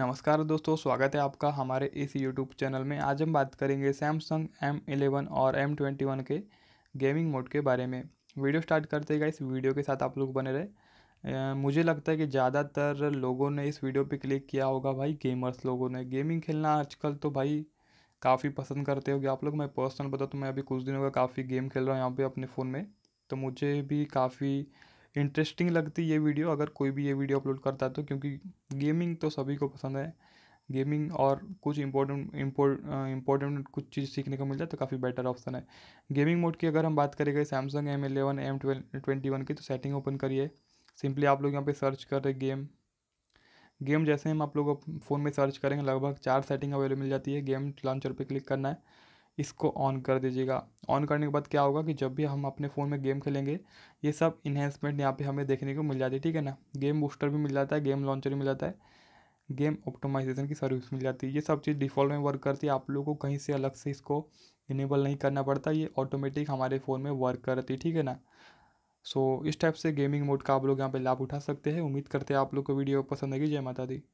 नमस्कार दोस्तों स्वागत है आपका हमारे इस यूट्यूब चैनल में आज हम बात करेंगे सैमसंग एम इलेवन और एम ट्वेंटी वन के गेमिंग मोड के बारे में वीडियो स्टार्ट करते गए इस वीडियो के साथ आप लोग बने रहे मुझे लगता है कि ज़्यादातर लोगों ने इस वीडियो पे क्लिक किया होगा भाई गेमर्स लोगों ने गेमिंग खेलना आजकल तो भाई काफ़ी पसंद करते होगे आप लोग मैं पर्सनल बताऊँ तो मैं अभी कुछ दिनों का काफ़ी गेम खेल रहा हूँ यहाँ पर अपने फ़ोन में तो मुझे भी काफ़ी इंटरेस्टिंग लगती ये वीडियो अगर कोई भी ये वीडियो अपलोड करता है तो क्योंकि गेमिंग तो सभी को पसंद है गेमिंग और कुछ इम्पोर्टेंट इम्पोर्टेंट कुछ चीज़ सीखने को मिल जाए तो काफ़ी बेटर ऑप्शन है गेमिंग मोड की अगर हम बात करेंगे Samsung M eleven M twenty one की तो सेटिंग ओपन करिए सिंपली आप लोग यहाँ पे सर्च कर रहे गेम गेम जैसे हम आप लोग फ़ोन में सर्च करेंगे लगभग चार सेटिंग अवेलेबल मिल जाती है गेम लॉन्चर पे क्लिक करना है इसको ऑन कर दीजिएगा ऑन करने के बाद क्या होगा कि जब भी हम अपने फ़ोन में गेम खेलेंगे ये सब इन्हेंसमेंट यहाँ पे हमें देखने को मिल जाती है ठीक है ना गेम बूस्टर भी मिल जाता है गेम लॉन्चर भी मिल जाता है गेम ऑप्टोमाइजेशन की सर्विस मिल जाती है ये सब चीज़ डिफ़ॉल्ट में वर्क करती है आप लोगों को कहीं से अलग से इसको इनेबल नहीं करना पड़ता ये ऑटोमेटिक हमारे फ़ोन में वर्क करती है ठीक है ना सो so, इस टाइप से गेमिंग मोड का आप लोग यहाँ पे लाभ उठा सकते हैं उम्मीद करते हैं आप लोग को वीडियो पसंद आएगी जय माता दी